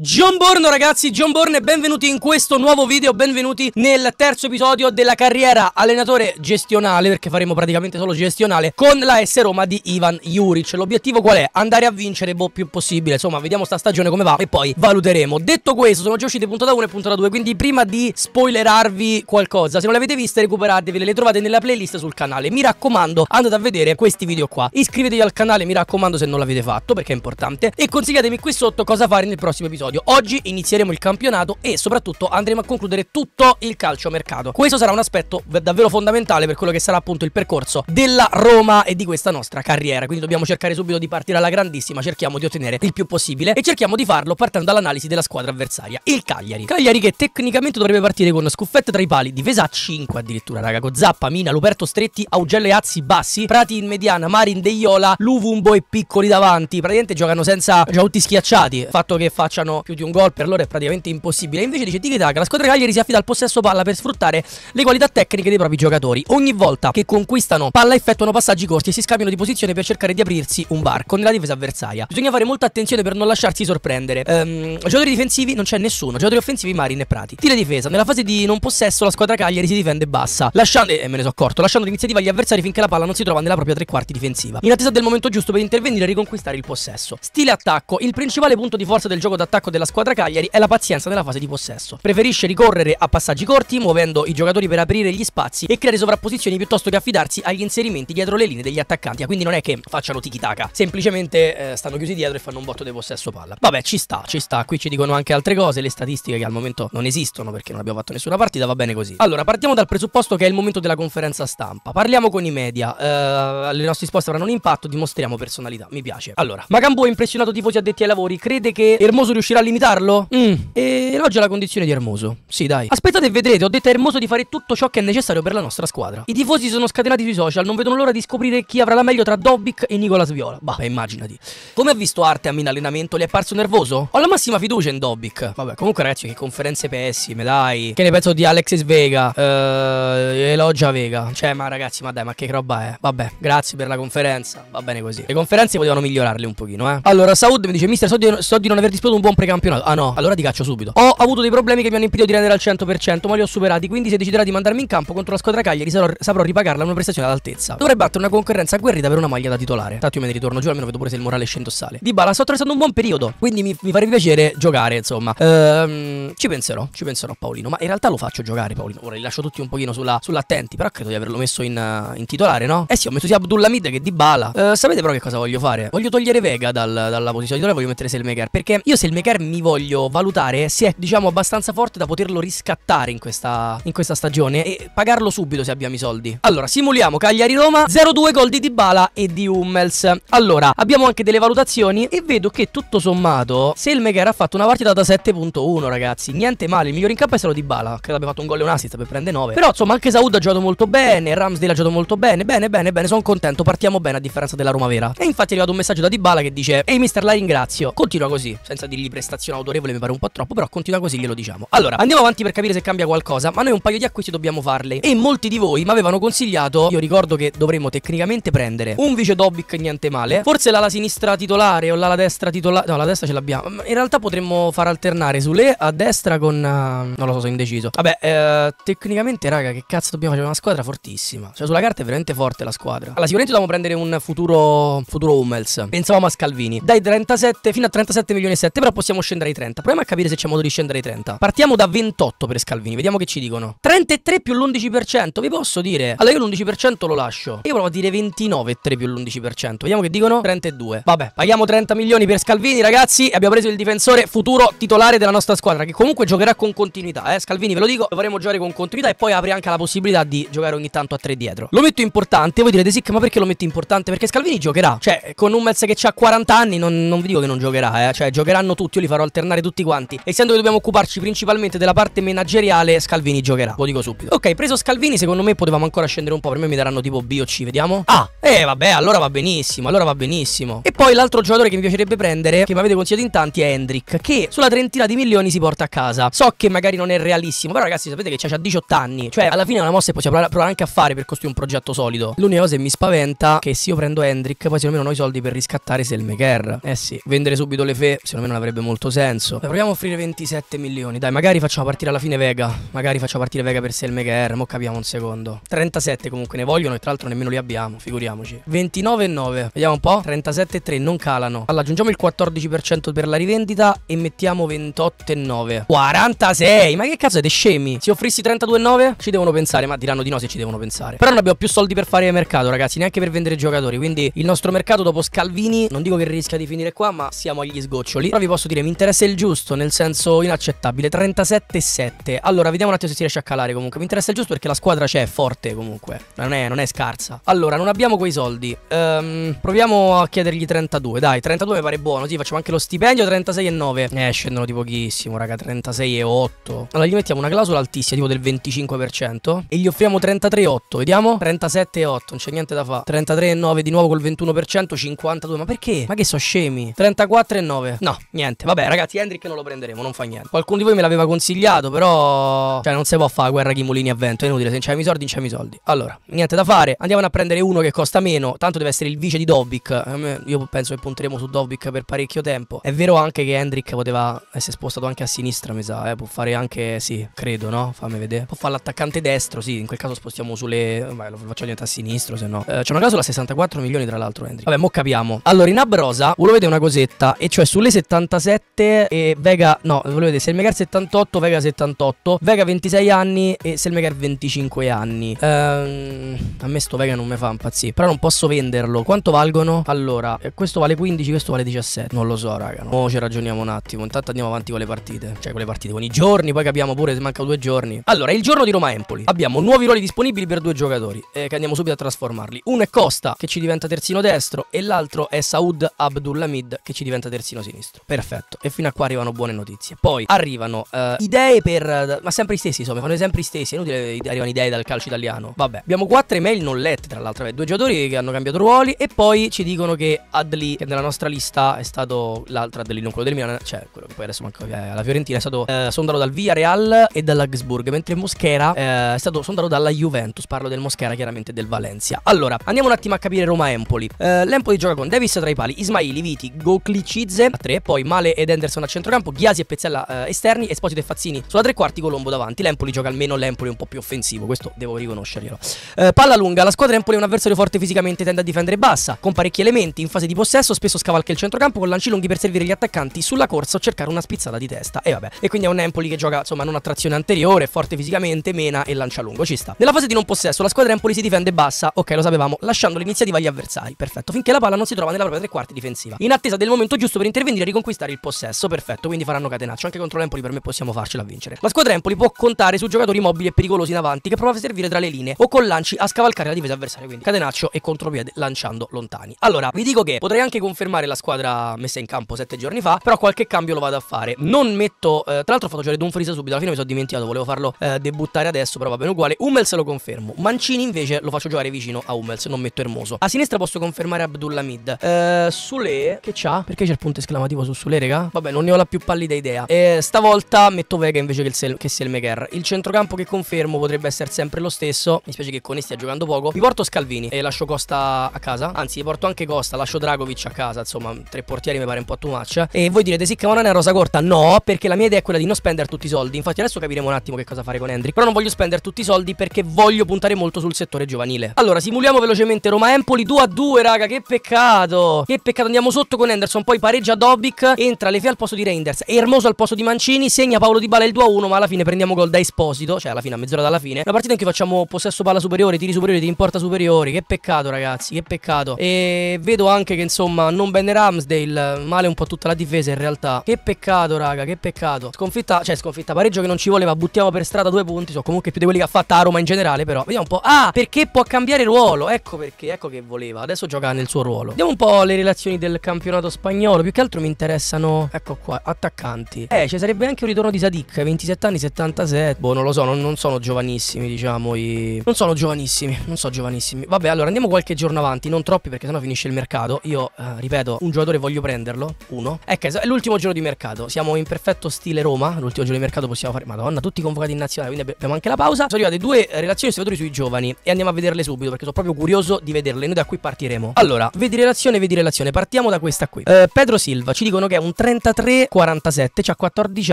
John Borno ragazzi, John Borno e benvenuti in questo nuovo video, benvenuti nel terzo episodio della carriera allenatore gestionale, perché faremo praticamente solo gestionale, con la S Roma di Ivan Juric. L'obiettivo qual è? Andare a vincere boh, più possibile, insomma vediamo sta stagione come va e poi valuteremo. Detto questo, sono già usciti puntata 1 e puntata 2, quindi prima di spoilerarvi qualcosa, se non le avete viste recuperatevi, le trovate nella playlist sul canale. Mi raccomando, andate a vedere questi video qua, iscrivetevi al canale, mi raccomando se non l'avete fatto, perché è importante, e consigliatemi qui sotto cosa fare nel prossimo episodio episodio. Oggi inizieremo il campionato e soprattutto andremo a concludere tutto il calciomercato. Questo sarà un aspetto davvero fondamentale per quello che sarà appunto il percorso della Roma e di questa nostra carriera. Quindi dobbiamo cercare subito di partire alla grandissima, cerchiamo di ottenere il più possibile e cerchiamo di farlo partendo dall'analisi della squadra avversaria, il Cagliari. Cagliari che tecnicamente dovrebbe partire con scuffetta tra i pali, difesa a 5 addirittura, raga, con Zappa, Mina, Luperto Stretti, Augello e Azzi bassi, Prati in mediana, Marin Deiola, Luvumbo e Piccoli davanti. Praticamente giocano senza tutti schiacciati, fatto che facciano più di un gol per loro è praticamente impossibile. Invece dice Tiki-Taka, la squadra Cagliari si affida al possesso palla per sfruttare le qualità tecniche dei propri giocatori. Ogni volta che conquistano palla effettuano passaggi corti e si scambiano di posizione per cercare di aprirsi un barco nella difesa avversaria. Bisogna fare molta attenzione per non lasciarsi sorprendere. Ehm, giocatori difensivi non c'è nessuno, giocatori offensivi Marin e Prati. Tira difesa, nella fase di non possesso la squadra Cagliari si difende bassa, lasciando, eh, me ne so accorto, lasciando l'iniziativa agli avversari finché la palla non si trova nella propria tre quarti difensiva. In attesa del momento giusto per intervenire e riconquistare il possesso. Stile attacco, il principale punto di forza del gioco d'attacco attacco della squadra Cagliari è la pazienza nella fase di possesso. Preferisce ricorrere a passaggi corti, muovendo i giocatori per aprire gli spazi e creare sovrapposizioni piuttosto che affidarsi agli inserimenti dietro le linee degli attaccanti. Ah, quindi non è che facciano tiki taka, semplicemente eh, stanno chiusi dietro e fanno un botto di possesso palla. Vabbè, ci sta, ci sta. Qui ci dicono anche altre cose, le statistiche che al momento non esistono perché non abbiamo fatto nessuna partita, va bene così. Allora, partiamo dal presupposto che è il momento della conferenza stampa. Parliamo con i media. Eh, le nostre risposte avranno un impatto, dimostriamo personalità. Mi piace. Allora, Macambo è impressionato tifosi addetti ai lavori, crede che Ermoso riuscirà riuscirà a limitarlo? Mm. E elogia la condizione di Hermoso. Sì, dai. Aspettate e vedrete, ho detto a Hermoso di fare tutto ciò che è necessario per la nostra squadra. I tifosi sono scatenati sui social, non vedono l'ora di scoprire chi avrà la meglio tra Dobic e Nicolas Viola. Bah, immaginati. Come ha visto Arte a Mina allenamento, le è apparso nervoso? Ho la massima fiducia in Dobic. Vabbè, comunque ragazzi, che conferenze pessime, dai. Che ne penso di Alexis Vega? Eh, elogia Vega. Cioè, ma ragazzi, ma dai, ma che roba è? Vabbè, grazie per la conferenza. Va bene così. Le conferenze potevano migliorarle un pochino, eh. Allora, Saud mi dice, mister, so di, so di non aver disposto un buon precariato campionato. Ah no, allora ti caccio subito. Ho avuto dei problemi che mi hanno impedito di rendere al 100%, ma li ho superati. Quindi se deciderà di mandarmi in campo contro la squadra Cagliari sarò, saprò ripagarla una prestazione all'altezza. Dovrei battere una concorrenza agguerrita per una maglia da titolare. Tanto io me ne ritorno giù, almeno vedo pure se il morale scende o sale. Di Bala sto attraversando un buon periodo, quindi mi, mi farebbe piacere giocare, insomma. Ehm, ci penserò, ci penserò Paolino. Ma in realtà lo faccio giocare Paolino. Ora li lascio tutti un pochino sulla, sull'attenti, però credo di averlo messo in, in titolare, no? Eh sì, ho messo sia Abdullah Mid che Di Bala. Ehm, sapete però che cosa voglio fare? Voglio togliere Vega dal, dalla posizione di titolare, voglio mettere Selmaker. Perché io Selmaker mi voglio valutare se è diciamo abbastanza forte da poterlo riscattare in questa, in questa stagione e pagarlo subito se abbiamo i soldi. Allora, simuliamo Cagliari-Roma, 0-2 gol di Dybala e di Hummels. Allora, abbiamo anche delle valutazioni e vedo che tutto sommato Selmeger ha fatto una partita da 7.1 ragazzi, niente male, il migliore in campo è stato Dybala, credo abbia fatto un gol e un assist per prendere 9. Però insomma anche Saud ha giocato molto bene, Ramsdale ha giocato molto bene, bene bene bene, sono contento, partiamo bene a differenza della Roma vera. E infatti è arrivato un messaggio da Dybala che dice, ehi mister la ringrazio, continua così, senza dirgli prestazione autorevole mi pare un po' troppo, però continua così glielo diciamo. Allora, andiamo avanti per capire se cambia qualcosa, ma noi un paio di acquisti dobbiamo farle e molti di voi mi avevano consigliato, io ricordo che dovremmo tecnicamente prendere un vice Dobic niente male, forse l'ala sinistra titolare o l'ala destra titolare, no la destra ce l'abbiamo, in realtà potremmo far alternare Sule a destra con, uh, non lo so, sono indeciso. Vabbè, eh, tecnicamente raga che cazzo dobbiamo fare, una squadra fortissima, cioè sulla carta è veramente forte la squadra. Allora sicuramente dobbiamo prendere un futuro, futuro Hummels, pensavamo a Scalvini, dai 37 fino a 37 milioni e 7, però possiamo possiamo scendere ai 30. Proviamo a capire se c'è modo di scendere ai 30. Partiamo da 28 per Scalvini, vediamo che ci dicono. 33 più l'11%, vi posso dire? Allora io l'11% lo lascio. Io provo a dire 29,3 più l'11%. Vediamo che dicono 32. Vabbè, paghiamo 30 milioni per Scalvini, ragazzi. Abbiamo preso il difensore futuro titolare della nostra squadra, che comunque giocherà con continuità. Eh? Scalvini, ve lo dico, dovremo giocare con continuità e poi apri anche la possibilità di giocare ogni tanto a 3 dietro. Lo metto importante, voi direte Sic, ma perché lo metto importante? Perché Scalvini giocherà. Cioè, con un mezzo che ha 40 anni, non, non vi dico che non giocherà, eh? Cioè, giocheranno tutti io li farò alternare tutti quanti. Essendo che dobbiamo occuparci principalmente della parte manageriale, Scalvini giocherà. Lo dico subito. Ok, preso Scalvini, secondo me potevamo ancora scendere un po'. Per me mi daranno tipo B o C, vediamo. Ah, eh vabbè, allora va benissimo, allora va benissimo. E poi l'altro giocatore che mi piacerebbe prendere, che mi avete consigliato in tanti, è Hendrick, che sulla trentina di milioni si porta a casa. So che magari non è realissimo, però ragazzi sapete che c'è già 18 anni. Cioè, alla fine è una mossa e possiamo provare anche a fare per costruire un progetto solido. L'unica cosa che mi spaventa è che se io prendo Hendrick, poi se me non ho i soldi per riscattare Selmeker. Eh sì, vendere subito le fe, secondo non avrebbe molto molto senso. proviamo a offrire 27 milioni. Dai, magari facciamo partire alla fine Vega. Magari facciamo partire Vega per Selmeger. Mo capiamo un secondo. 37 comunque ne vogliono e tra l'altro nemmeno li abbiamo, figuriamoci. 29,9. Vediamo un po'. 37,3 non calano. Allora, aggiungiamo il 14% per la rivendita e mettiamo 28,9. 46! Ma che cazzo siete scemi? Se offrissi 32,9 ci devono pensare, ma diranno di no se ci devono pensare. Però non abbiamo più soldi per fare mercato, ragazzi, neanche per vendere giocatori. Quindi il nostro mercato dopo Scalvini, non dico che rischia di finire qua, ma siamo agli sgoccioli. Però vi posso dire dire, mi interessa il giusto, nel senso inaccettabile, 37-7. Allora, vediamo un attimo se si riesce a calare comunque. Mi interessa il giusto perché la squadra c'è, è forte comunque, non è, non è scarsa. Allora, non abbiamo quei soldi. Um, proviamo a chiedergli 32, dai, 32 mi pare buono, sì, facciamo anche lo stipendio, 36,9. Eh, scendono di pochissimo, raga, 36,8. Allora, gli mettiamo una clausola altissima, tipo del 25%, e gli offriamo 33,8, vediamo? 37,8, non c'è niente da fare. 33,9 di nuovo col 21%, 52, ma perché? Ma che so scemi? 34,9, no, niente, Vabbè, ragazzi, Hendrick non lo prenderemo, non fa niente. Qualcuno di voi me l'aveva consigliato, però. Cioè, non si può fare guerra chi mulini a vento. È inutile. Se non c'hai i soldi, non c'hai i soldi. Allora, niente da fare. Andiamo a prendere uno che costa meno. Tanto deve essere il vice di Dobbik. Io penso che punteremo su Dobbik per parecchio tempo. È vero anche che Hendrick poteva essere spostato anche a sinistra, mi sa. Eh? Può fare anche. Sì, credo, no? Fammi vedere. Può fare l'attaccante destro, sì. In quel caso spostiamo sulle. Vabbè, lo faccio niente a sinistra, se no. Eh, c'è una clausola 64 milioni, tra l'altro, Hendrick. Vabbè, mo capiamo. Allora, in Abrosa, volevo vedere una cosetta. E cioè sulle 77 27 e Vega, no, volevo dire Selmegar 78, Vega 78, Vega 26 anni e Selmegar 25 anni. Ehm, a me sto Vega non mi fa impazzire, però non posso venderlo. Quanto valgono? Allora, eh, questo vale 15, questo vale 17. Non lo so, raga. No, oh, ci ragioniamo un attimo. Intanto andiamo avanti con le partite. Cioè, con le partite, con i giorni, poi capiamo pure se mancano due giorni. Allora, il giorno di Roma Empoli. Abbiamo nuovi ruoli disponibili per due giocatori eh, che andiamo subito a trasformarli. Uno è Costa che ci diventa terzino destro e l'altro è Saud Abdullamid che ci diventa terzino sinistro. Perfetto perfetto. E fino a qua arrivano buone notizie. Poi arrivano uh, idee per. ma sempre i stessi, insomma, fanno sempre i stessi. È inutile eh, arrivano idee dal calcio italiano. Vabbè, abbiamo quattro email non lette, tra l'altro. Beh, due giocatori che hanno cambiato ruoli. E poi ci dicono che Adli, che nella nostra lista è stato l'altro Adli, non quello del Milan, cioè quello che poi adesso manca alla eh, Fiorentina, è stato uh, sondato dal Via Real e dall'Augsburg. Mentre Moschera uh, è stato sondato dalla Juventus. Parlo del Moschera, chiaramente del Valencia. Allora, andiamo un attimo a capire Roma-Empoli. Uh, L'Empoli gioca con Davis tra i pali, Ismaili, Viti, Goklicizze a 3, poi Male centrale ed Henderson a centrocampo, Ghiasi e Pezzella eh, esterni, Esposito e Fazzini sulla tre quarti, Colombo davanti. L'Empoli gioca almeno l'Empoli un po' più offensivo, questo devo riconoscerglielo. Eh, palla lunga, la squadra Empoli è un avversario forte fisicamente, tende a difendere bassa, con parecchi elementi, in fase di possesso spesso scavalca il centrocampo con lanci lunghi per servire gli attaccanti sulla corsa o cercare una spizzata di testa. E vabbè, e quindi è un Empoli che gioca insomma non a trazione anteriore, forte fisicamente, mena e lancia lungo, ci sta. Nella fase di non possesso la squadra Empoli si difende bassa, ok lo sapevamo, lasciando l'iniziativa agli avversari, perfetto, finché la palla non si trova nella propria tre quarti difensiva, in attesa del momento giusto per intervenire e riconquistare il il possesso, perfetto, quindi faranno catenaccio. Anche contro l'Empoli per me possiamo farcela vincere. La squadra Empoli può contare su giocatori mobili e pericolosi in avanti che prova a servire tra le linee o con lanci a scavalcare la difesa avversaria, quindi catenaccio e contropiede lanciando lontani. Allora, vi dico che potrei anche confermare la squadra messa in campo sette giorni fa, però qualche cambio lo vado a fare. Non metto, eh, tra l'altro ho fatto giocare Dumfries subito, alla fine mi sono dimenticato, volevo farlo eh, debuttare adesso, però va bene uguale. Hummels lo confermo. Mancini invece lo faccio giocare vicino a Hummels, non metto Ermoso. A sinistra posso confermare Abdullah Mid. Eh, Sule, che c'ha? Perché c'è il punto esclamativo su Sule, eccetera. Vabbè, non ne ho la più pallida idea. E stavolta metto Vega invece che, il che Selmeger. Il centrocampo che confermo potrebbe essere sempre lo stesso. Mi spiace che Cone stia giocando poco. Mi porto Scalvini e lascio Costa a casa. Anzi, porto anche Costa, lascio Dragovic a casa. Insomma, tre portieri mi pare un po' too much. E voi direte, sì, Camonana è rosa corta? No, perché la mia idea è quella di non spendere tutti i soldi. Infatti, adesso capiremo un attimo che cosa fare con Hendrick. Però non voglio spendere tutti i soldi perché voglio puntare molto sul settore giovanile. Allora, simuliamo velocemente Roma Empoli 2 a 2, raga. Che peccato. Che peccato. Andiamo sotto con Henderson. Poi pareggia Dobic. Entra tra le Lefe al posto di Reinders e Hermoso al posto di Mancini, segna Paolo Di Bala il 2-1, ma alla fine prendiamo gol da Esposito, cioè alla fine a mezz'ora dalla fine. Una partita in cui facciamo possesso palla superiore, tiri superiori, tiri in porta superiori, che peccato ragazzi, che peccato. E vedo anche che insomma non bene Ramsdale, male un po' tutta la difesa in realtà. Che peccato raga, che peccato. Sconfitta, cioè sconfitta, pareggio che non ci voleva, buttiamo per strada due punti, sono comunque più di quelli che ha fatta a Roma in generale però. Vediamo un po'. Ah, perché può cambiare ruolo? Ecco perché, ecco che voleva. Adesso gioca nel suo ruolo. Vediamo un po' le relazioni del campionato spagnolo, più che altro mi interessano ritorno, ecco qua, attaccanti. Eh, ci sarebbe anche un ritorno di Sadik, 27 anni, 77. Boh, non lo so, non, non sono giovanissimi, diciamo. I... Non sono giovanissimi, non so giovanissimi. Vabbè, allora andiamo qualche giorno avanti, non troppi perché sennò finisce il mercato. Io, eh, ripeto, un giocatore voglio prenderlo, uno. Ecco, è l'ultimo giorno di mercato. Siamo in perfetto stile Roma, l'ultimo giorno di mercato possiamo fare. Madonna, tutti convocati in nazionale, quindi abbiamo anche la pausa. Sono arrivate due relazioni sui sui giovani e andiamo a vederle subito perché sono proprio curioso di vederle. Noi da qui partiremo. Allora, vedi relazione, vedi relazione. Partiamo da questa qui. Eh, Pedro Silva, ci dicono che è un 33-47, c'ha 14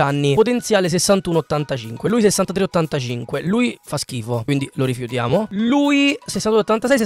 anni, potenziale 61-85. Lui 63-85, lui fa schifo, quindi lo rifiutiamo. Lui 62-86,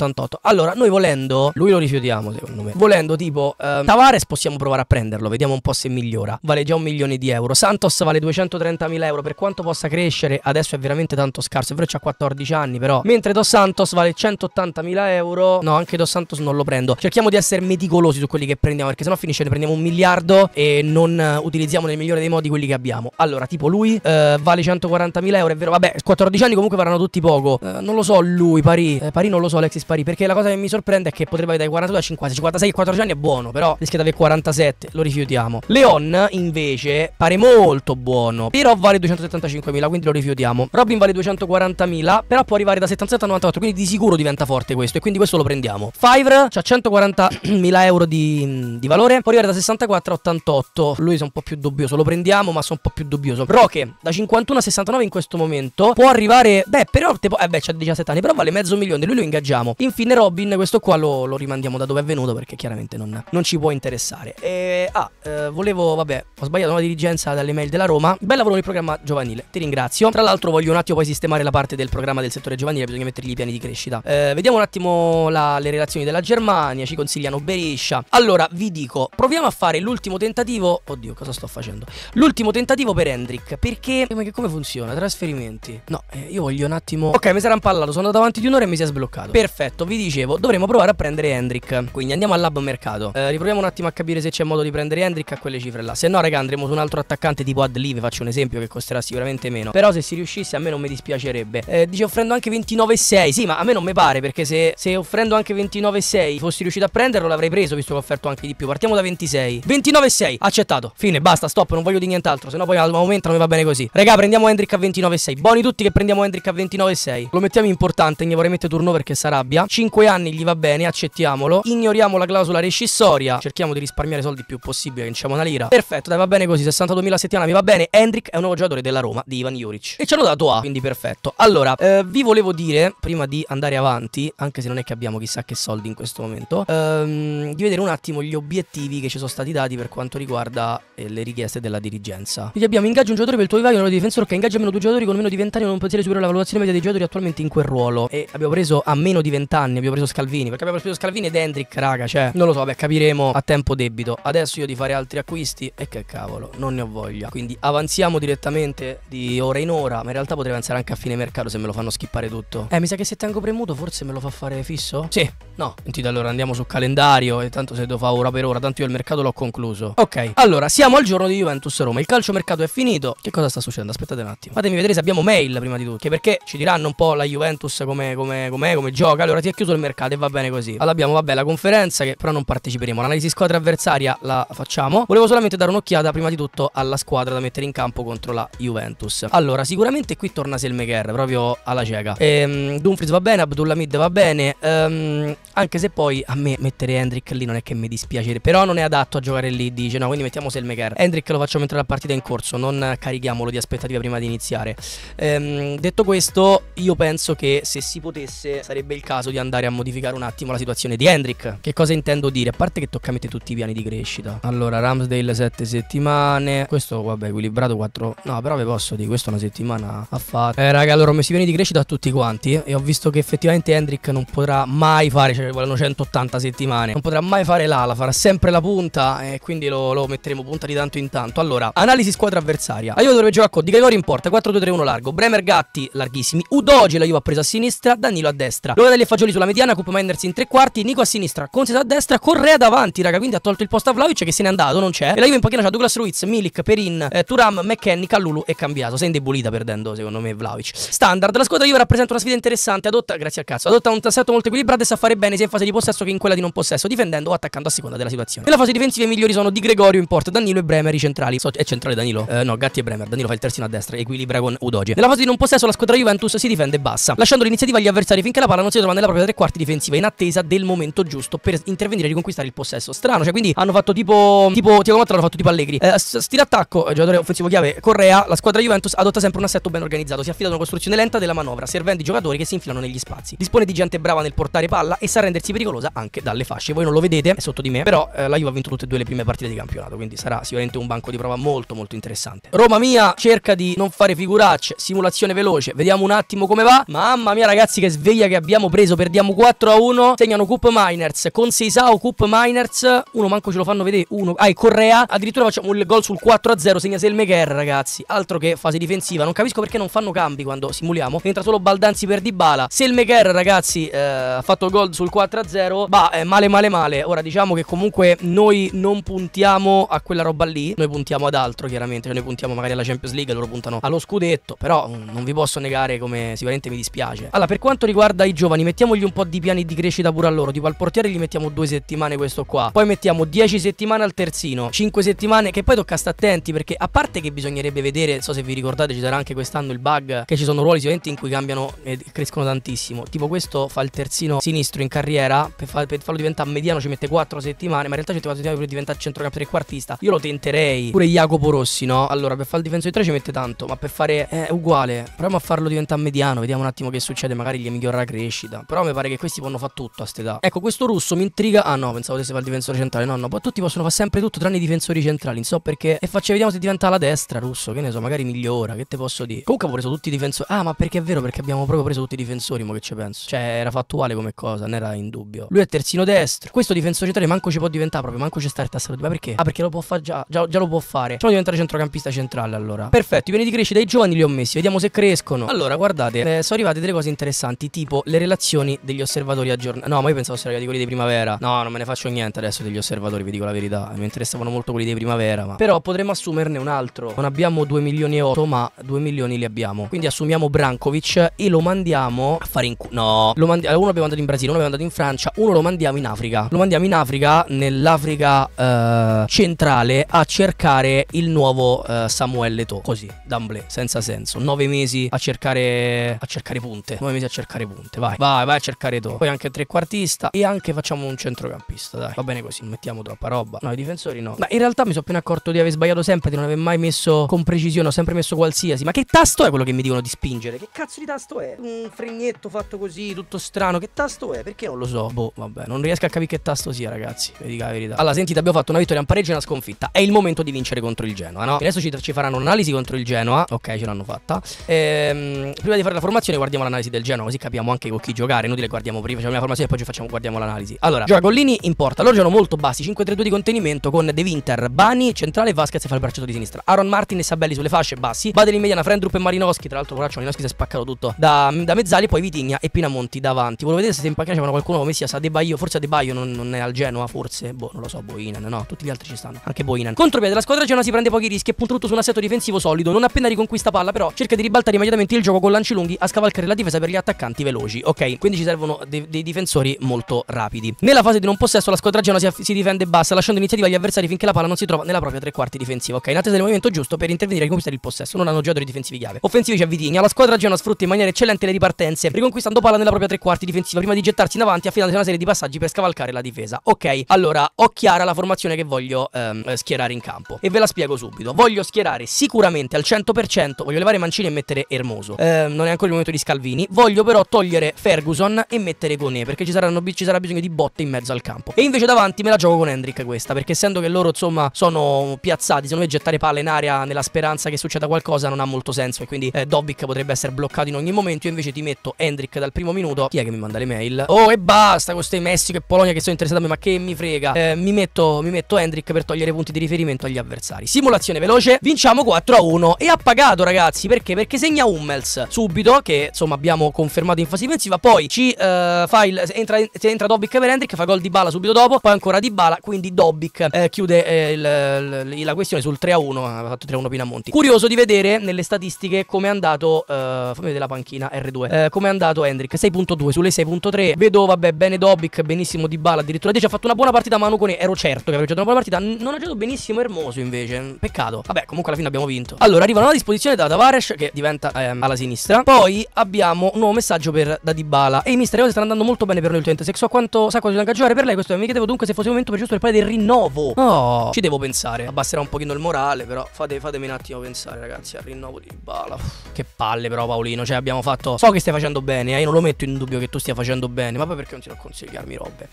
64-88. Allora, noi volendo, lui lo rifiutiamo secondo me. Volendo tipo eh, Tavares possiamo provare a prenderlo, vediamo un po' se migliora. Vale già un milione di euro. Santos vale 230.000 euro, per quanto possa crescere, adesso è veramente tanto scarso, però c'ha 14 anni però. Mentre Dos Santos vale 180.000 euro, no anche Dos Santos non lo prendo. Cerchiamo di essere meticolosi su quelli che prendiamo perché sennò finisce ne prendiamo un miliardo miliardo e non eh, utilizziamo nel migliore dei modi quelli che abbiamo. Allora, tipo lui eh, vale 140.000 euro, è vero? Vabbè, 14 anni comunque varranno tutti poco. Eh, non lo so lui, Parì. Eh, Parì non lo so, Alexis Parì, perché la cosa che mi sorprende è che potrebbe avere dai 42 a 50. 56 14 anni è buono, però rischia di avere 47, lo rifiutiamo. Leon invece pare molto buono, però vale 275.000, quindi lo rifiutiamo. Robin vale 240.000, però può arrivare da 77 a 98, quindi di sicuro diventa forte questo e quindi questo lo prendiamo. Fiverr c'ha 140.000 euro di, di valore, può arrivare da 64 54,88. Lui è un po' più dubbioso. Lo prendiamo, ma sono un po' più dubbioso. Roche da 51 a 69 in questo momento. Può arrivare. Beh, però. Tipo, eh, beh, c'ha 17 anni. Però vale mezzo milione. Lui lo ingaggiamo. Infine, Robin, questo qua lo, lo rimandiamo da dove è venuto perché chiaramente non, non ci può interessare. E, ah, eh, volevo. Vabbè, ho sbagliato una dirigenza dalle mail della Roma. Bel lavoro nel programma giovanile. Ti ringrazio. Tra l'altro, voglio un attimo poi sistemare la parte del programma del settore giovanile. Bisogna mettergli i piani di crescita. Eh, vediamo un attimo la, le relazioni della Germania. Ci consigliano Beriscia. Allora, vi dico, proviamo a fare l'ultimo tentativo. Oddio, cosa sto facendo? L'ultimo tentativo per Hendrick. Perché. come funziona? Trasferimenti. No, eh, io voglio un attimo. Ok, mi sarà impallato. Sono andato avanti di un'ora e mi si è sbloccato. Perfetto, vi dicevo, dovremmo provare a prendere Hendrick. Quindi andiamo al lab mercato. Eh, riproviamo un attimo a capire se c'è modo di prendere Hendrick a quelle cifre là. Se no, raga, andremo su un altro attaccante tipo Adlive. Faccio un esempio che costerà sicuramente meno. Però se si riuscisse, a me non mi dispiacerebbe. Eh, dice offrendo anche 29,6. Sì, ma a me non mi pare perché se, se offrendo anche 29,6 fossi riuscito a prenderlo, l'avrei preso visto che ho offerto anche di più. Partiamo da 26. 29,6. Accettato. Fine, basta, stop, non voglio di nient'altro. Se no poi non mi va bene così. Raga, prendiamo Hendrick a 29,6. Buoni tutti che prendiamo Hendrick a 29,6. Lo mettiamo importante, ne vorrei mettere turno perché sa rabbia. 5 anni gli va bene, accettiamolo. Ignoriamo la clausola rescissoria. Cerchiamo di risparmiare soldi il più possibile, che una lira. Perfetto, dai, va bene così. 62.000 a settimana mi va bene. Hendrick è un nuovo giocatore della Roma di Ivan Juric. E ci hanno dato A, quindi perfetto. Allora, eh, vi volevo dire, prima di andare avanti, anche se non è che abbiamo chissà che soldi in questo momento, ehm, di vedere un attimo gli obiettivi che ci sono stati dati limitati per quanto riguarda eh, le richieste della dirigenza. Quindi abbiamo ingaggia un giocatore per il tuo vivaio, un difensore che ingaggia meno due giocatori con meno di 20 anni non potenziale superare la valutazione media dei giocatori attualmente in quel ruolo. E abbiamo preso a meno di 20 anni, abbiamo preso Scalvini, perché abbiamo preso Scalvini ed Hendrick, raga, cioè, non lo so, beh, capiremo a tempo debito. Adesso io di fare altri acquisti e che cavolo, non ne ho voglia. Quindi avanziamo direttamente di ora in ora, ma in realtà potrei avanzare anche a fine mercato se me lo fanno skippare tutto. Eh, mi sa che se tengo premuto forse me lo fa fare fisso? Sì, no. Sentite, allora andiamo sul calendario e tanto se devo fare ora per ora, tanto io il mercato l'ho concluso concluso. Ok, allora siamo al giorno di Juventus Roma. Il calciomercato è finito. Che cosa sta succedendo? Aspettate un attimo. Fatemi vedere se abbiamo mail prima di tutto. Perché ci diranno un po' la Juventus come, come, come, come gioca. Allora ti è chiuso il mercato e va bene così. Allora abbiamo, vabbè, la conferenza che però non parteciperemo. L'analisi squadra avversaria la facciamo. Volevo solamente dare un'occhiata prima di tutto alla squadra da mettere in campo contro la Juventus. Allora, sicuramente qui torna Selmeguer proprio alla cieca. Ehm, Dumfries va bene, Abdullah Mid va bene. Ehm, anche se poi a me mettere Hendrick lì non è che mi dispiacere. Però non è adatto a giocare lì dice no quindi mettiamo Selmeker Hendrick lo facciamo entrare la partita in corso non carichiamolo di aspettativa prima di iniziare ehm, detto questo io penso che se si potesse sarebbe il caso di andare a modificare un attimo la situazione di Hendrick che cosa intendo dire a parte che tocca mettere tutti i piani di crescita allora Ramsdale 7 settimane questo vabbè equilibrato 4 no però vi posso dire questo una settimana ha fatto eh raga allora ho messo i piani di crescita a tutti quanti e ho visto che effettivamente Hendrick non potrà mai fare cioè vogliono 180 settimane non potrà mai fare l'ala farà sempre la punta e quindi lo, lo, metteremo punta di tanto in tanto. Allora, analisi squadra avversaria. La Juve dovrebbe giocare con Di Gregorio in porta, 4-2-3-1 largo, Bremer Gatti larghissimi, Udoge la Juve ha preso a sinistra, Danilo a destra, Loredelli e Fagioli sulla mediana, Coop Menders in tre quarti, Nico a sinistra, Conseta a destra, Correa davanti, raga, quindi ha tolto il posto a Vlaovic che se n'è andato, non c'è. E la Juve in panchina c'ha Douglas Ruiz, Milik, Perin, eh, Turam, McKenny, Callulu e cambiato. Si è indebolita perdendo, secondo me, Vlaovic. Standard, la squadra Juve rappresenta una sfida interessante, adotta, grazie al cazzo, adotta un tassetto molto equilibrato e sa fare bene sia in fase di possesso che in quella di non possesso, difendendo o attaccando a seconda della situazione. Nella fase difensiva Emilio migliori sono Di Gregorio in porta, Danilo e Bremer i centrali. So, è centrale Danilo? Eh, no, Gatti e Bremer. Danilo fa il terzino a destra, equilibra con Udoge. Nella fase di non possesso la squadra Juventus si difende bassa, lasciando l'iniziativa agli avversari finché la palla non si trova nella propria tre quarti difensiva in attesa del momento giusto per intervenire e riconquistare il possesso. Strano, cioè quindi hanno fatto tipo tipo Tiago Motta l'hanno fatto tipo Allegri. Eh, stile attacco, eh, giocatore offensivo chiave Correa, la squadra Juventus adotta sempre un assetto ben organizzato, si affida a una costruzione lenta della manovra, servendo i giocatori che si infilano negli spazi. Dispone di gente brava nel portare palla e sa rendersi pericolosa anche dalle fasce. Voi non lo vedete, è sotto di me, però eh, la Juve ha vinto tutte e due le più prime partite di campionato, quindi sarà sicuramente un banco di prova molto molto interessante. Roma mia cerca di non fare figuracce, simulazione veloce, vediamo un attimo come va. Mamma mia ragazzi che sveglia che abbiamo preso, perdiamo 4 a 1, segnano Cup Miners, con Seisao Cup Miners, uno manco ce lo fanno vedere, uno, ah e Correa, addirittura facciamo il gol sul 4 a 0, segna Selmecher ragazzi, altro che fase difensiva, non capisco perché non fanno cambi quando simuliamo, entra solo Baldanzi per Dybala, Selmecher ragazzi eh, ha fatto il gol sul 4 a 0, bah eh, male male male, ora diciamo che comunque noi non non puntiamo a quella roba lì, noi puntiamo ad altro chiaramente, cioè, noi puntiamo magari alla Champions League, loro puntano allo scudetto, però mm, non vi posso negare come sicuramente mi dispiace. Allora, per quanto riguarda i giovani, mettiamogli un po' di piani di crescita pure a loro, tipo al portiere gli mettiamo due settimane questo qua, poi mettiamo dieci settimane al terzino, Cinque settimane che poi tocca stare attenti perché a parte che bisognerebbe vedere, so se vi ricordate ci sarà anche quest'anno il bug, che ci sono ruoli sicuramente in cui cambiano e crescono tantissimo, tipo questo fa il terzino sinistro in carriera, per, farlo diventare mediano ci mette quattro settimane, ma in realtà ci 24 settimane per diventare diventa centrocampo trequartista, io lo tenterei. Pure Jacopo Rossi, no? Allora, per fare il difensore 3 ci mette tanto, ma per fare è eh, uguale. Proviamo a farlo diventare mediano, vediamo un attimo che succede, magari gli migliora la crescita. Però mi pare che questi possono fare tutto a st'età. Ecco, questo russo mi intriga. Ah no, pensavo di fa il difensore centrale. No, no, poi tutti possono fare sempre tutto tranne i difensori centrali, non so perché. E faccio vediamo se diventa la destra russo, che ne so, magari migliora, che te posso dire. Comunque ho preso tutti i difensori. Ah, ma perché è vero? Perché abbiamo proprio preso tutti i difensori, mo che ci penso. Cioè, era fattuale come cosa, non era in dubbio. Lui è terzino destro. Questo difensore centrale manco ci può diventare proprio, manco ci sta tassero di ma perché? Ah, perché lo può fare già, già, già, lo può fare. Facciamo diventare centrocampista centrale allora. Perfetto, i piani di crescita dei giovani li ho messi, vediamo se crescono. Allora, guardate, eh, sono arrivate delle cose interessanti, tipo le relazioni degli osservatori aggiornati. No, ma io pensavo fossero arrivati quelli di primavera. No, non me ne faccio niente adesso degli osservatori, vi dico la verità. Eh, mi interessavano molto quelli di primavera, ma però potremmo assumerne un altro. Non abbiamo 2 milioni e 8, ma 2 milioni li abbiamo. Quindi assumiamo Brankovic e lo mandiamo a fare in cu- No, lo mandi- eh, uno abbiamo andato in Brasile, uno abbiamo andato in Francia, uno lo mandiamo in Africa. Lo mandiamo in Africa, nell'Africa eh, eh, centrale a cercare il nuovo eh, Samuel Leto. Così, d'amblè, senza senso. Nove mesi a cercare, a cercare punte. Nove mesi a cercare punte. Vai, vai, vai a cercare Leto. Poi anche trequartista e anche facciamo un centrocampista. Dai, va bene così, non mettiamo troppa roba. No, i difensori no. Ma in realtà mi sono appena accorto di aver sbagliato sempre, di non aver mai messo con precisione. Ho sempre messo qualsiasi. Ma che tasto è quello che mi dicono di spingere? Che cazzo di tasto è? Un fregnetto fatto così, tutto strano. Che tasto è? Perché non lo so? Boh, vabbè, non riesco a capire che tasto sia, ragazzi. Vi dica la verità. Allora, sentite, abbiamo fatto una vittoria, un pareggio e una sconfitta. È il momento di vincere contro il Genoa, no? Adesso ci, ci faranno un'analisi contro il Genoa. Ok, ce l'hanno fatta. Ehm, prima di fare la formazione, guardiamo l'analisi del Genoa, così capiamo anche con chi giocare. Inutile guardiamo prima, facciamo la formazione e poi ci facciamo, guardiamo l'analisi. Allora, gioca Gollini in porta. Loro giocano molto bassi, 5-3-2 di contenimento con De Winter, Bani, centrale, Vasquez e fa il bracciato di sinistra. Aaron Martin e Sabelli sulle fasce bassi. Badel in mediana, Frendrup e Marinoschi. Tra l'altro, Coraccio Marinoschi si è spaccato tutto da, da mezzali, poi Vitigna e Pinamonti davanti. Volevo vedere se in panchina c'erano qualcuno messi a De Baio, forse De Baio non, non è al Genoa, forse. Boh, non lo so, Boina Boinan, no, tutti gli altri ci stanno, anche Boinan. Contropiede, la squadra Genoa si prende pochi rischi e punta tutto su un assetto difensivo solido, non appena riconquista palla però cerca di ribaltare immediatamente il gioco con lanci lunghi a scavalcare la difesa per gli attaccanti veloci, ok? Quindi ci servono de dei difensori molto rapidi. Nella fase di non possesso la squadra Genoa si, si difende bassa, lasciando iniziativa agli avversari finché la palla non si trova nella propria tre quarti difensiva, ok? In attesa del movimento giusto per intervenire e riconquistare il possesso, non hanno giocatori difensivi chiave. Offensivi c'è Vitigna, la squadra Genoa sfrutta in maniera eccellente le ripartenze, riconquistando palla nella propria tre quarti difensiva prima di gettarsi in avanti affidandosi una serie di passaggi per scavalcare la difesa. Ok, allora ho chiara la formazione formazione che voglio ehm, eh, schierare in campo. E ve la spiego subito. Voglio schierare sicuramente al 100%, voglio levare Mancini e mettere Ermoso. Eh, non è ancora il momento di Scalvini. Voglio però togliere Ferguson e mettere Gone, perché ci, saranno, ci sarà bisogno di botte in mezzo al campo. E invece davanti me la gioco con Hendrick questa, perché essendo che loro insomma sono piazzati, se secondo è gettare palle in aria nella speranza che succeda qualcosa non ha molto senso e quindi eh, Dobic potrebbe essere bloccato in ogni momento. Io invece ti metto Hendrick dal primo minuto. Chi è che mi manda le mail? Oh e basta con questi Messico e Polonia che sono interessati a me, ma che mi frega. Eh, mi metto mi metto Hendrick per togliere punti di riferimento agli avversari. Simulazione veloce, vinciamo 4 a 1 e ha pagato ragazzi, perché? Perché segna Hummels subito, che insomma abbiamo confermato in fase difensiva, poi ci uh, fa il, entra, entra Dobic per Hendrick, fa gol di Bala subito dopo, poi ancora di Bala, quindi Dobic eh, chiude eh, il, il, la questione sul 3 a 1, ha fatto 3 a 1 Pinamonti. Curioso di vedere nelle statistiche come è andato, eh, fammi vedere la panchina R2, eh, come è andato Hendrick, 6.2 sulle 6.3, vedo vabbè bene Dobic, benissimo di Bala, addirittura 10 ha fatto una buona partita a Manu Cone, ero certo Porto che aveva giocato dopo la partita. Non ha giocato benissimo Hermoso invece. Peccato. Vabbè, comunque alla fine abbiamo vinto. Allora, arriva una disposizione da Tavares che diventa ehm, alla sinistra. Poi abbiamo un nuovo messaggio per da Dybala. Ehi, mister, le cose stanno andando molto bene per noi ultimamente. Se so quanto sa quanto dobbiamo giocare per lei, questo mi chiedevo dunque se fosse il momento per giusto per parlare del rinnovo. Oh, ci devo pensare. Abbasserà un pochino il morale, però fate, fatemi un attimo pensare, ragazzi, al rinnovo di Dybala. Che palle però Paolino, cioè abbiamo fatto So che stai facendo bene, eh? io non lo metto in dubbio che tu stia facendo bene, ma poi perché non ti non consigliarmi robe?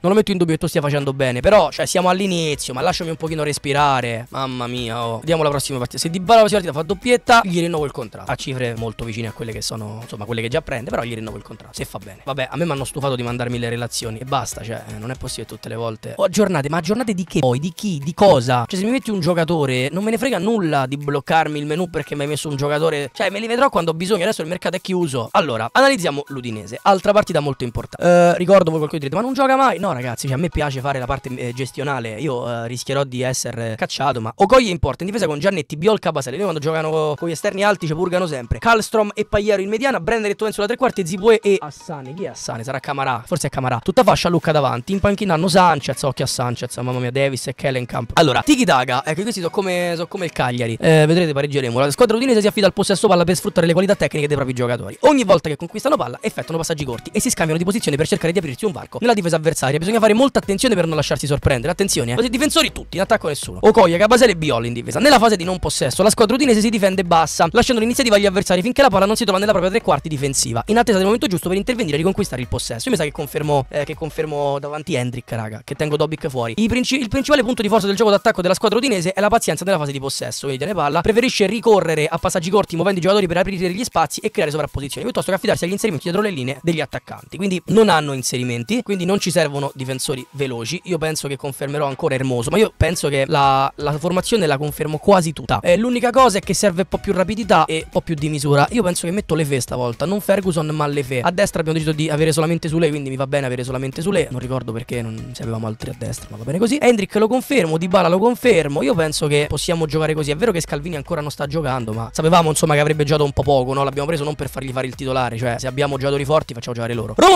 Non lo metto in dubbio che tu stia facendo bene, però cioè si siamo all'inizio, ma lasciami un pochino respirare. Mamma mia, oh. Vediamo la prossima partita. Se Dybala la prossima partita fa doppietta, gli rinnovo il contratto. A cifre molto vicine a quelle che sono, insomma, quelle che già prende, però gli rinnovo il contratto. Se fa bene. Vabbè, a me mi hanno stufato di mandarmi le relazioni e basta, cioè, eh, non è possibile tutte le volte. Ho oh, aggiornate, ma aggiornate di che poi? Di chi? Di cosa? Cioè, se mi metti un giocatore, non me ne frega nulla di bloccarmi il menu perché mi hai messo un giocatore. Cioè, me li vedrò quando ho bisogno. Adesso il mercato è chiuso. Allora, analizziamo l'Udinese. Altra partita molto importante. Eh, ricordo voi qualcuno direte, ma non gioca mai? No, ragazzi, cioè, a me piace fare la parte eh, gestionale nazionale io eh, rischierò di essere cacciato, ma Ogoye in porta, in difesa con Giannetti, Biolca, Baselli. Noi quando giocano con gli esterni alti ci purgano sempre. Calstrom e Pagliaro in mediana, Brenner e Toen sulla tre quarti, Zibue e Assani Chi è Assani Sarà Camarà, forse è Camarà. Tutta fascia Lucca davanti, in panchina hanno Sanchez, occhio a Sanchez, mamma mia, Davis e Kellenkamp. Allora, Tiki Daga, ecco questi sono come, so come, il Cagliari. Eh, vedrete pareggeremo. La squadra udinese si affida al possesso palla per sfruttare le qualità tecniche dei propri giocatori. Ogni volta che conquistano palla effettuano passaggi corti e si scambiano di posizione per cercare di aprirsi un varco nella difesa avversaria. Bisogna fare molta attenzione per non lasciarsi sorprendere attenzione, eh. difensori tutti, in attacco nessuno. Okoye, Cabasele e Biol in difesa. Nella fase di non possesso, la squadra udinese si difende bassa, lasciando l'iniziativa agli avversari finché la palla non si trova nella propria tre quarti difensiva, in attesa del momento giusto per intervenire e riconquistare il possesso. Io mi sa che confermo, eh, che confermo davanti Hendrick, raga, che tengo Dobic fuori. Princi il principale punto di forza del gioco d'attacco della squadra udinese è la pazienza nella fase di possesso, Vedete tiene palla, preferisce ricorrere a passaggi corti muovendo i giocatori per aprire gli spazi e creare sovrapposizioni, piuttosto che affidarsi agli inserimenti dietro le linee degli attaccanti. Quindi non hanno inserimenti, quindi non ci servono difensori veloci. Io penso che confermo confermerò ancora Ermoso, ma io penso che la, la formazione la confermo quasi tutta. Eh, l'unica cosa è che serve un po' più rapidità e un po' più di misura. Io penso che metto Lefe stavolta, non Ferguson ma Lefe. A destra abbiamo deciso di avere solamente Sule, quindi mi va bene avere solamente Sule. Non ricordo perché non se avevamo altri a destra, ma va bene così. Hendrick lo confermo, Dybala lo confermo. Io penso che possiamo giocare così. È vero che Scalvini ancora non sta giocando, ma sapevamo insomma che avrebbe giocato un po' poco, no? L'abbiamo preso non per fargli fare il titolare, cioè se abbiamo giocatori forti facciamo giocare loro. Roma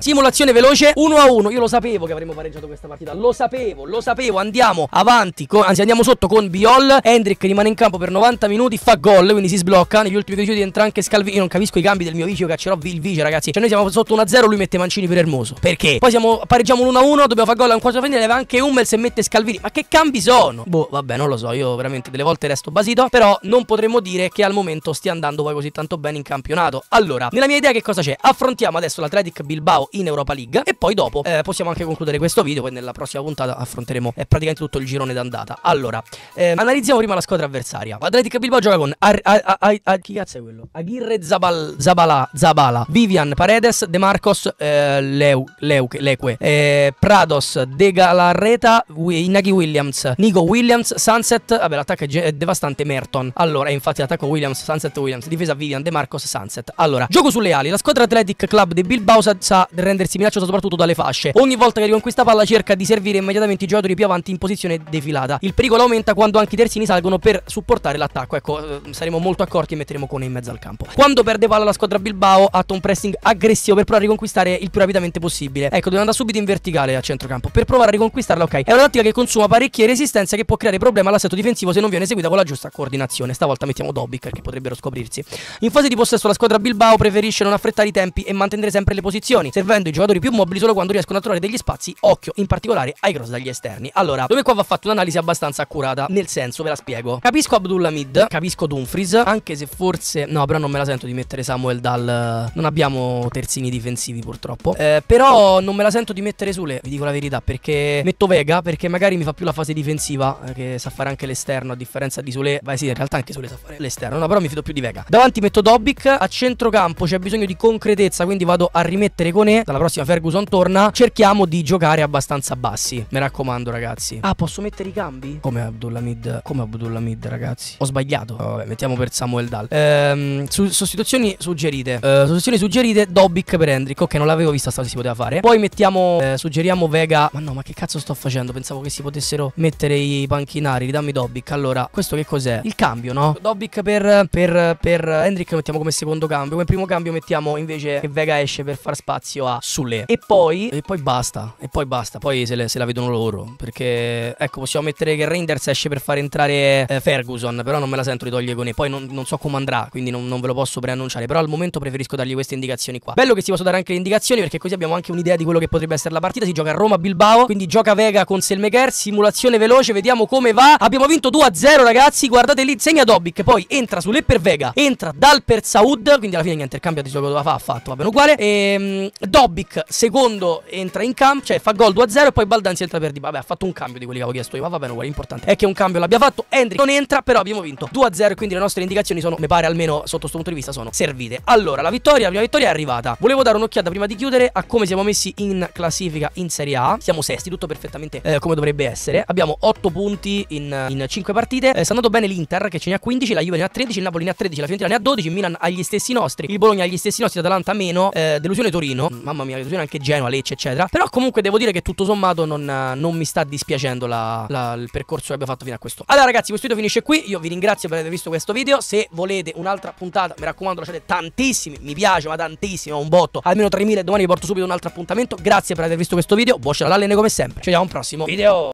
simulazione veloce 1 a 1. Io lo sapevo che avremmo pareggiato questa partita, lo sapevo sapevo, lo sapevo. Andiamo avanti, con, anzi andiamo sotto con Biol. Hendrick rimane in campo per 90 minuti, fa gol, quindi si sblocca. Negli ultimi minuti entra anche Scalvini. Io non capisco i cambi del mio vicio, caccerò il vice, ragazzi. Cioè noi siamo sotto 1-0, lui mette Mancini per Ermoso. Perché? Poi siamo, pareggiamo l'1-1, dobbiamo fare gol a un quarto finale, aveva anche Hummels e mette Scalvini. Ma che cambi sono? Boh, vabbè, non lo so, io veramente delle volte resto basito, però non potremmo dire che al momento stia andando poi così tanto bene in campionato. Allora, nella mia idea che cosa c'è? Affrontiamo adesso l'Atletic Bilbao in Europa League e poi dopo eh, possiamo anche concludere questo video, poi nella prossima puntata affronteremo eh, praticamente tutto il girone d'andata. Allora, ehm, analizziamo prima la squadra avversaria. Atletica Bilbao gioca con Ar- a- a- a- chi cazzo è quello? Aguirre Zabal- Zabala, Zabala, Vivian Paredes, De Marcos, eh, Leu- Leu- Leque, eh, Prados, De Galarreta, Inaki Williams, Nico Williams, Sunset. Vabbè, l'attacco è, ge- è devastante. Merton. Allora, eh, infatti, l'attacco Williams, Sunset Williams, difesa Vivian, De Marcos, Sunset. Allora, gioco sulle ali. La squadra Athletic Club di Bilbao sa, sa rendersi minacciosa soprattutto dalle fasce. Ogni volta che riconquista palla cerca di servire immediatamente solitamente i giocatori più avanti in posizione defilata. Il pericolo aumenta quando anche i terzini salgono per supportare l'attacco. Ecco, eh, saremo molto accorti e metteremo Cone in mezzo al campo. Quando perde palla la squadra Bilbao atto un pressing aggressivo per provare a riconquistare il più rapidamente possibile. Ecco, dobbiamo andare subito in verticale a centrocampo per provare a riconquistarla, ok. È una tattica che consuma parecchie resistenze che può creare problema all'assetto difensivo se non viene eseguita con la giusta coordinazione. Stavolta mettiamo Dobby perché potrebbero scoprirsi. In fase di possesso la squadra Bilbao preferisce non affrettare i tempi e mantenere sempre le posizioni, servendo i giocatori più mobili solo quando riescono a trovare degli spazi occhio, in particolare ai cross Hamas dagli esterni. Allora, dove qua va fatta un'analisi abbastanza accurata. Nel senso, ve la spiego. Capisco Abdullah Mid, capisco Dumfries, anche se forse... No, però non me la sento di mettere Samuel Dal... Non abbiamo terzini difensivi purtroppo. Eh, però non me la sento di mettere Sule, vi dico la verità, perché metto Vega, perché magari mi fa più la fase difensiva, eh, che sa fare anche l'esterno, a differenza di Sule. Beh sì, in realtà anche Sule sa fare l'esterno, no, però mi fido più di Vega. Davanti metto Dobic, a centrocampo c'è bisogno di concretezza, quindi vado a rimettere con E. Dalla prossima Ferguson torna, cerchiamo di giocare abbastanza bassi. Me raccomando, ragazzi. Ah, posso mettere i cambi? Come Abdullamid, come Abdullamid, ragazzi. Ho sbagliato. Vabbè, mettiamo per Samuel Dal. Ehm, su, sostituzioni suggerite. Eh, sostituzioni suggerite, Dobic per Hendrick. Ok, non l'avevo vista, sta si poteva fare. Poi mettiamo, eh, suggeriamo Vega. Ma no, ma che cazzo sto facendo? Pensavo che si potessero mettere i panchinari. Ridammi Dobic. Allora, questo che cos'è? Il cambio, no? Dobic per, per, per Hendrick lo mettiamo come secondo cambio. Come primo cambio mettiamo invece che Vega esce per far spazio a Sule. E poi, e poi basta. E poi basta. Poi se, le, se la vedono loro. Perché, ecco, possiamo mettere che Reinders esce per far entrare eh, Ferguson, però non me la sento di togliere con e. Poi non, non, so come andrà, quindi non, non, ve lo posso preannunciare. Però al momento preferisco dargli queste indicazioni qua. Bello che si possono dare anche le indicazioni, perché così abbiamo anche un'idea di quello che potrebbe essere la partita. Si gioca a Roma-Bilbao, quindi gioca Vega con Selmeker. simulazione veloce, vediamo come va. Abbiamo vinto 2-0, ragazzi. Guardate lì, segna Dobic, poi entra sulle per Vega, entra dal per Saud, quindi alla fine niente, il cambio di gioco doveva fare, ha fatto, va bene uguale. E, um, Dobic, secondo, entra in campo, cioè fa gol 2-0 e poi Baldanzi entra per Dybala. Vabbè, ha fatto un cambio di quelli che avevo chiesto io, ma va bene, uguale, l'importante è che un cambio l'abbia fatto. Hendrick non entra, però abbiamo vinto 2-0 quindi le nostre indicazioni sono, mi pare almeno sotto questo punto di vista, sono servite. Allora, la vittoria, la prima vittoria è arrivata. Volevo dare un'occhiata prima di chiudere a come siamo messi in classifica in Serie A. Siamo sesti, tutto perfettamente eh, come dovrebbe essere. Abbiamo 8 punti in, in 5 partite. Eh, sta andando bene l'Inter che ce ne ha 15, la Juve ne ha 13, il Napoli ne ha 13, la Fiorentina ne ha 12, il Milan agli stessi nostri, il Bologna agli stessi nostri, l'Atalanta meno, eh, delusione Torino, mamma mia, delusione anche Genoa, Lecce, eccetera. Però comunque devo dire che tutto sommato non non mi sta dispiacendo la, la, il percorso che abbiamo fatto fino a questo. Allora ragazzi, questo video finisce qui. Io vi ringrazio per aver visto questo video. Se volete un'altra puntata, mi raccomando, lasciate tantissimi. Mi piace, ma tantissimo, un botto. Almeno 3.000. Domani vi porto subito un altro appuntamento. Grazie per aver visto questo video. Buon ciao come sempre. Ci vediamo a un prossimo video.